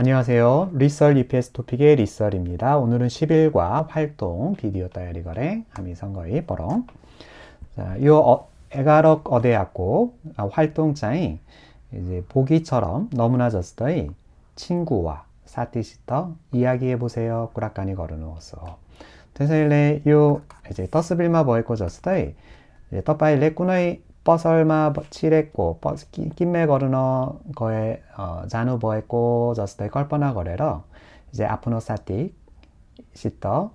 안녕하세요. 리썰 EPS 토픽의 리썰입니다. 오늘은 10일과 활동 비디오 다이어리 거래 함의 선거의 버렁. 자, 이 어, 에가럭 어대학고 아, 활동장이 이제 보기처럼 너무나 저스터 친구와 사티시터 이야기해 보세요. 꾸락간이 걸어놓았어. 대사일레 요 이제 떠스빌마 버에코 저스터 떠바일레 꾸너이 버설마 칠했고 김매 거르너 거에 어, 잔우 보했고 저스테 껄뻔나 거래러 이제 아프노사틱 시터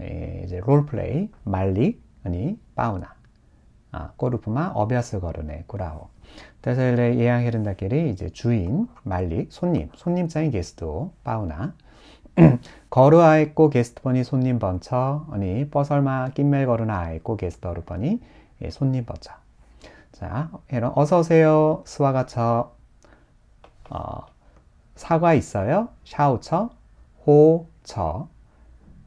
이제 롤플레이 말리 아니 바우나 아, 꼬르프마 어비아스 거르네 꾸라오 사일서예약헤른다끼리 이제 주인 말리 손님 손님 장인 게스트 바우나 거르아 있고 게스트 번이 손님 번처 아니 버설마 김매 거르나 있고 게스트 어르 번이 예, 손님 번처 자, 이런 어서 오세요. 스와가처. 어, 사과 있어요? 샤오처. 호처.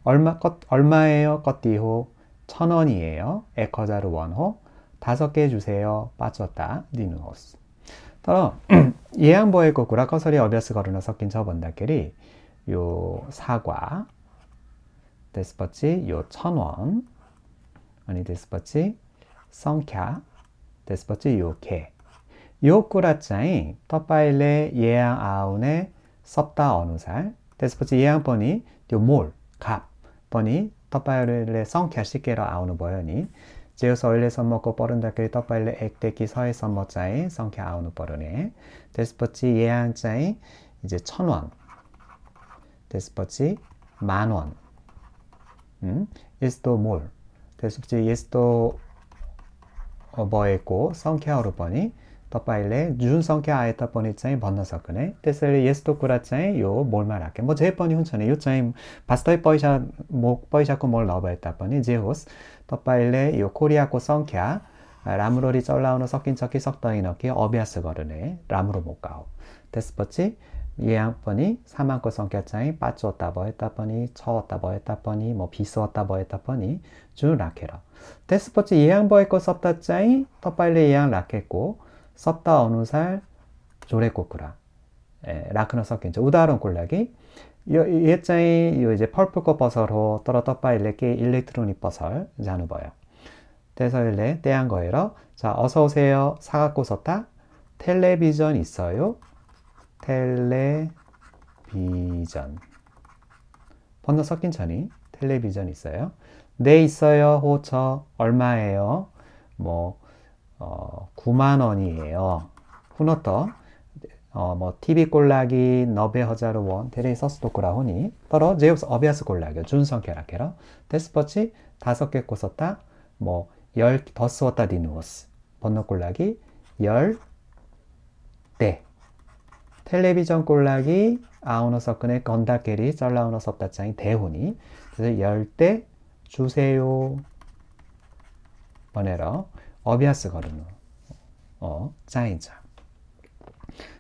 얼마 것 얼마예요? 껐디호. 천 원이에요. 에커자르 원호. 다섯 개 주세요. 빠졌다. 니누오스. 따라 예양보의 거구라 커설이 어벼스 거르나 섞인 저 번다끼리 요 사과 데스퍼치 요 천 원 아니 데스퍼치 성캬 después de yo que. 요 꾸라짱이 덧바일레 예양 아운의 섭다 어느살 데스포츠 예양 번이 요몰 갑 번이 덧바일레 성캐 시게라 아우는 뭐여니 제우스 얼레 선먹고 뻐른다케 덧바일레 액대기 서해 선먹자에 성캐 아우는 뻐르네 데스포츠 예양자이 이제 천 원 데스포츠 만원 음? 예스도 몰 데스포츠 예스도 भएको सङ्ख्याहरू पनि तपाईँले जुन सङ्ख्या आए तापनि चाहिँ भन्न सक्ने त्यसरी यस्तो कुरा चाहिँ यो बोलमा राखेँ म जे पनि हुन्छ नि यो चाहिँ फास्तै पैसा मो पैसाको मोल नभए तापनि जे होस् तपाईँले यो कोरियाको सङ्ख्या राम्ररी चलाउन सकिन्छ कि सक्दैन कि अभ्यास गर्ने राम्रो मौका हो त्यसपछि 예한번이 사망거 성격장이 빠졌다 뭐 했다 보니 처왔다뭐 했다 보니 뭐 비싸왔다 뭐 했다 보니 주 라케라 데스포츠 예한버에거 썼다 짜이 더 빨리 예한 라케고 썼다 어느 살조래코쿠라 예, 라크너 섞인죠 우다론 꼴라이 예짜이 이제 펄프거 버서로 떨어 떠빠 일렉기 일렉트로닉 버설 자누버요 그서 일레 떼한 거에러 자 어서 오세요 사갖고 썼다 텔레비전 있어요 텔레비전 번호 섞인 자리 텔레비전 있어요 네 있어요 호처 얼마예요 뭐 어, 9만 원이에요 후너터 어, 뭐 TV 꼴라기 너베 허자르 원 테레 서스도 꼬라호니 떨어 제우스 어비아스 꼴라기 준성 캐라케라 데스퍼치 다섯 개 꽂았다 뭐열더 쓰웠다 디누스 번호 꼴라기 열대 네. 텔레비전 골락이 아우너서끈의 건다케리 썰라우너 섭다짱이 대훈이 그래서 열대 주세요 번에러 어비아스 거르누 어 짜인자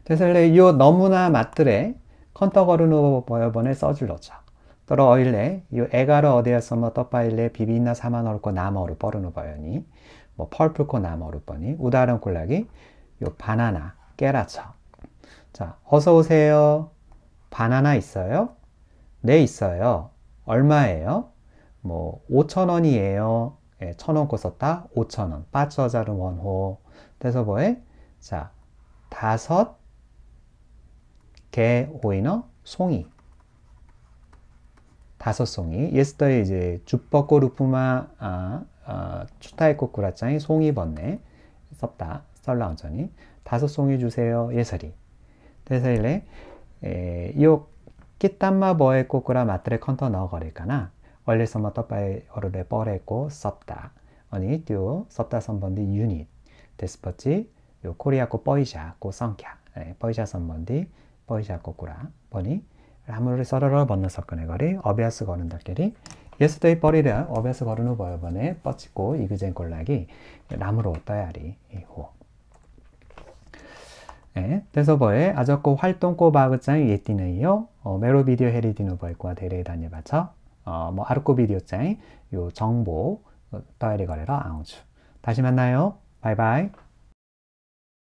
대설레 요 너무나 맛들에 컨터 거르누 보여번에 써줄러자 떨어 어일레 요 에가러 어디였으뭐 떡바일레 비비나 사만 얼고 나머르 버르누 버여니 뭐 펄프코 나머르 버니 우다른 꼴락이 요 바나나 깨라쳐 자, 어서 오세요. 바나나 있어요? 네, 있어요. 얼마예요? 뭐, 5천원이에요. 예, 천원 거 썼다. 5천원. 빠져자르 원호. 그래서 뭐해? 자, 다섯 개 오이너 송이. 다섯 송이. 예스터에 이제 주뻐고 루프마 아, 아 추타이코 꾸라짱이 송이 번네 썼다. 썰라운전이 다섯 송이 주세요. 예설이. 그래 일레 요끼땀마보에 꼬꾸라 마트레 컨터 넣어거리까나 얼리서마터 빠에 어르레 뻘했고 썼다 아니 뛰어 썼다 선번디 유닛 데스퍼치 요 코리아코 뻐이샤 고 성캬 뻐이샤 선번디 뻐이샤 꼬꾸라 보니 라무를 서러러 번는 석근의 거리 어비아스 거는 달끼리 예스데이 뻘이라 어비아스 거는 르보여번에 뻗치고 이그젠 골라기 라무로 떠야리 이호 예, 대서버의 아저코 활동코 바그짱 예띠네요. 어, 메로 비디오 헤리디노 벌과 대례 다녀봤죠. 어, 뭐 아르코 비디오 짱요 이 정보 떠야리 어, 거래라 아우주. 다시 만나요. 바이바이.